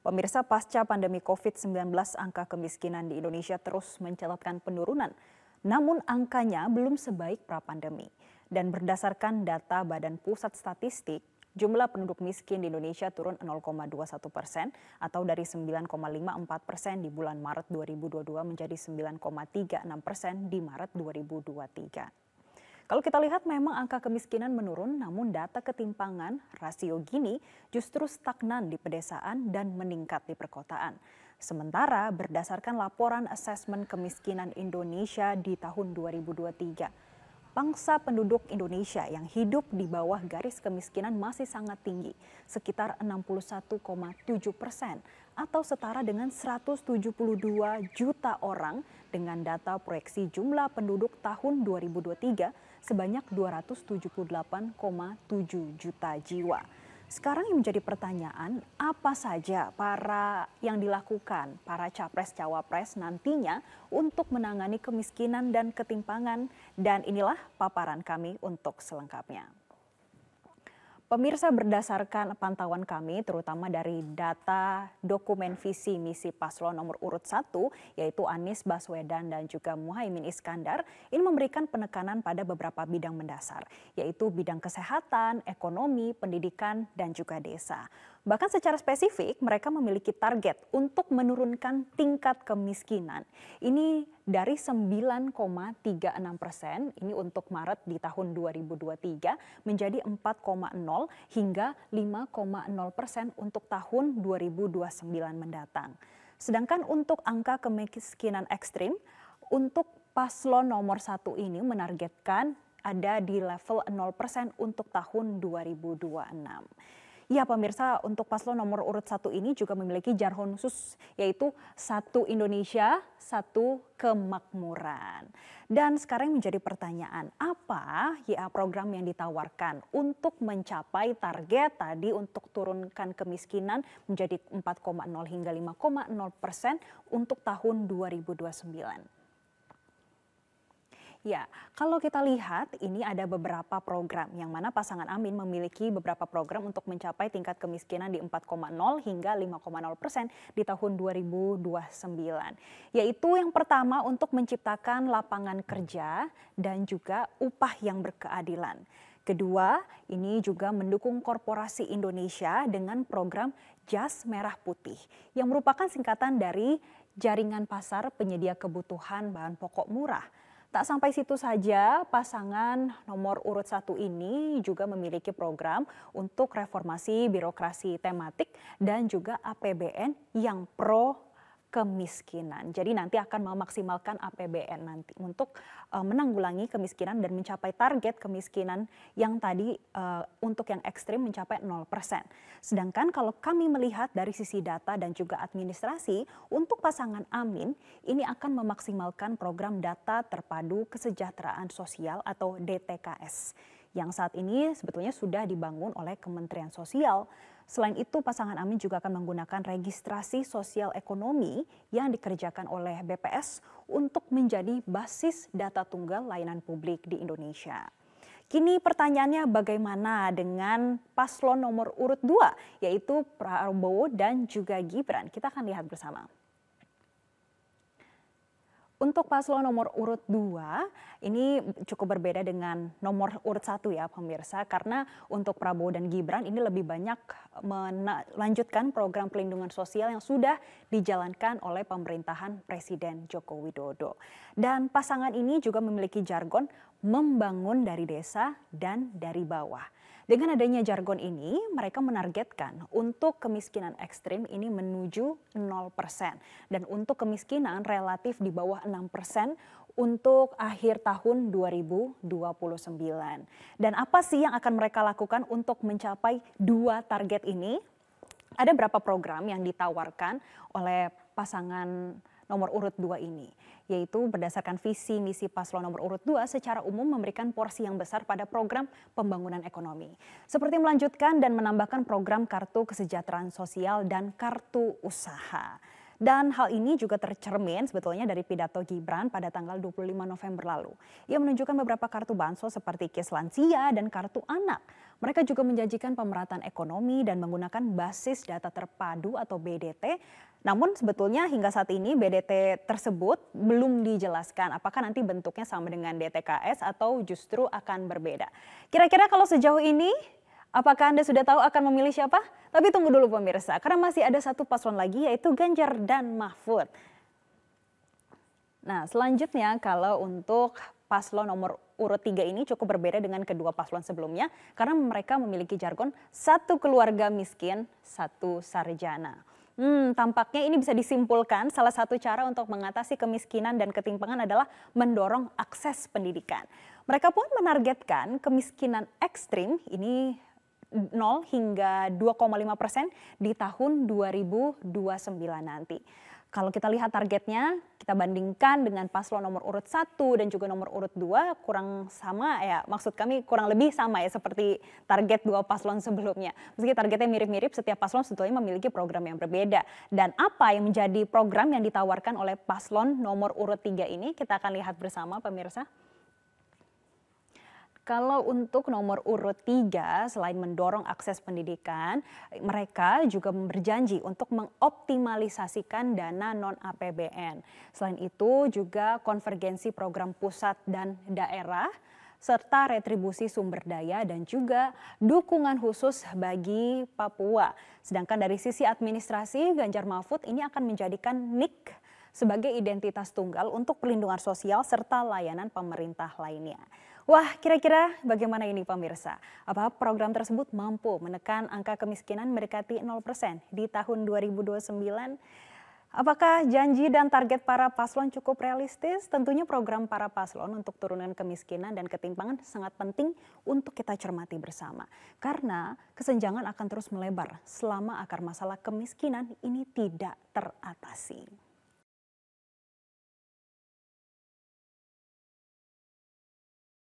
Pemirsa pasca pandemi COVID-19 angka kemiskinan di Indonesia terus mencatatkan penurunan. Namun angkanya belum sebaik pra-pandemi. Dan berdasarkan data Badan Pusat Statistik, jumlah penduduk miskin di Indonesia turun 0,21 persen atau dari 9,54 persen di bulan Maret 2022 menjadi 9,36 persen di Maret 2023. Kalau kita lihat memang angka kemiskinan menurun, namun data ketimpangan rasio gini justru stagnan di pedesaan dan meningkat di perkotaan. Sementara berdasarkan laporan asesmen kemiskinan Indonesia di tahun 2023, pangsa penduduk Indonesia yang hidup di bawah garis kemiskinan masih sangat tinggi, sekitar 61,7 persen atau setara dengan 172 juta orang dengan data proyeksi jumlah penduduk tahun 2023 sebanyak 278,7 juta jiwa. Sekarang yang menjadi pertanyaan, apa saja para yang dilakukan para capres-cawapres nantinya untuk menangani kemiskinan dan ketimpangan? Dan inilah paparan kami untuk selengkapnya. Pemirsa berdasarkan pantauan kami terutama dari data dokumen visi misi paslon nomor urut 1 yaitu Anies Baswedan dan juga Muhaimin Iskandar ini memberikan penekanan pada beberapa bidang mendasar yaitu bidang kesehatan, ekonomi, pendidikan dan juga desa. Bahkan secara spesifik mereka memiliki target untuk menurunkan tingkat kemiskinan. Ini dari 9,36 persen, ini untuk Maret di tahun 2023 menjadi 4,0 hingga 5,0 persen untuk tahun 2029 mendatang. Sedangkan untuk angka kemiskinan ekstrim, untuk paslon nomor satu ini menargetkan ada di level 0% untuk tahun 2026. Ya pemirsa untuk paslon nomor urut satu ini juga memiliki jargon khusus yaitu satu Indonesia, satu kemakmuran. Dan sekarang menjadi pertanyaan, apa ya program yang ditawarkan untuk mencapai target tadi untuk turunkan kemiskinan menjadi 4,0 hingga 5,0 persen untuk tahun 2029? Ya, kalau kita lihat ini ada beberapa program yang mana pasangan Amin memiliki beberapa program untuk mencapai tingkat kemiskinan di 4,0 hingga 5,0 persen di tahun 2029. Yaitu yang pertama untuk menciptakan lapangan kerja dan juga upah yang berkeadilan. Kedua, ini juga mendukung Korporasi Indonesia dengan program Jas Merah Putih yang merupakan singkatan dari Jaringan Pasar Penyedia Kebutuhan Bahan Pokok Murah Tak sampai situ saja, pasangan nomor urut satu ini juga memiliki program untuk reformasi birokrasi tematik dan juga APBN yang pro kemiskinan. Jadi nanti akan memaksimalkan APBN nanti untuk uh, menanggulangi kemiskinan dan mencapai target kemiskinan yang tadi uh, untuk yang ekstrim mencapai 0%. Sedangkan kalau kami melihat dari sisi data dan juga administrasi, untuk pasangan Amin ini akan memaksimalkan program data terpadu kesejahteraan sosial atau DTKS yang saat ini sebetulnya sudah dibangun oleh Kementerian Sosial. Selain itu, pasangan Amin juga akan menggunakan registrasi sosial ekonomi yang dikerjakan oleh BPS untuk menjadi basis data tunggal layanan publik di Indonesia. Kini pertanyaannya bagaimana dengan paslon nomor urut 2 yaitu Prabowo dan juga Gibran. Kita akan lihat bersama. Untuk paslon nomor urut 2 ini cukup berbeda dengan nomor urut 1 ya pemirsa karena untuk Prabowo dan Gibran ini lebih banyak melanjutkan program pelindungan sosial yang sudah dijalankan oleh pemerintahan Presiden Joko Widodo. Dan pasangan ini juga memiliki jargon membangun dari desa dan dari bawah. Dengan adanya jargon ini, mereka menargetkan untuk kemiskinan ekstrim ini menuju 0% dan untuk kemiskinan relatif di bawah 6% untuk akhir tahun 2029. Dan apa sih yang akan mereka lakukan untuk mencapai dua target ini? Ada berapa program yang ditawarkan oleh pasangan nomor urut 2 ini, yaitu berdasarkan visi misi paslon nomor urut 2 secara umum memberikan porsi yang besar pada program pembangunan ekonomi. Seperti melanjutkan dan menambahkan program kartu kesejahteraan sosial dan kartu usaha. Dan hal ini juga tercermin sebetulnya dari pidato Gibran pada tanggal 25 November lalu. Ia menunjukkan beberapa kartu bansos seperti KIS lansia dan kartu anak. Mereka juga menjanjikan pemerataan ekonomi dan menggunakan basis data terpadu atau BDT. Namun sebetulnya hingga saat ini BDT tersebut belum dijelaskan apakah nanti bentuknya sama dengan DTKS atau justru akan berbeda. Kira-kira kalau sejauh ini Apakah Anda sudah tahu akan memilih siapa? Tapi tunggu dulu pemirsa, karena masih ada satu paslon lagi yaitu Ganjar dan Mahfud. Nah selanjutnya kalau untuk paslon nomor urut tiga ini cukup berbeda dengan kedua paslon sebelumnya karena mereka memiliki jargon satu keluarga miskin, satu sarjana. Hmm, tampaknya ini bisa disimpulkan salah satu cara untuk mengatasi kemiskinan dan ketimpangan adalah mendorong akses pendidikan. Mereka pun menargetkan kemiskinan ekstrim ini 0 hingga 2,5 persen di tahun 2029 nanti. Kalau kita lihat targetnya, kita bandingkan dengan paslon nomor urut 1 dan juga nomor urut 2 kurang sama ya, maksud kami kurang lebih sama ya seperti target dua paslon sebelumnya. Meski targetnya mirip-mirip, setiap paslon sebetulnya memiliki program yang berbeda. Dan apa yang menjadi program yang ditawarkan oleh paslon nomor urut 3 ini, kita akan lihat bersama pemirsa. Kalau untuk nomor urut tiga, selain mendorong akses pendidikan, mereka juga berjanji untuk mengoptimalisasikan dana non-APBN. Selain itu juga konvergensi program pusat dan daerah, serta retribusi sumber daya dan juga dukungan khusus bagi Papua. Sedangkan dari sisi administrasi, Ganjar Mahfud ini akan menjadikan NIK sebagai identitas tunggal untuk perlindungan sosial serta layanan pemerintah lainnya. Wah, kira-kira bagaimana ini pemirsa? Apa program tersebut mampu menekan angka kemiskinan mendekati 0% di tahun 2029? Apakah janji dan target para paslon cukup realistis? Tentunya program para paslon untuk turunan kemiskinan dan ketimpangan sangat penting untuk kita cermati bersama. Karena kesenjangan akan terus melebar selama akar masalah kemiskinan ini tidak teratasi.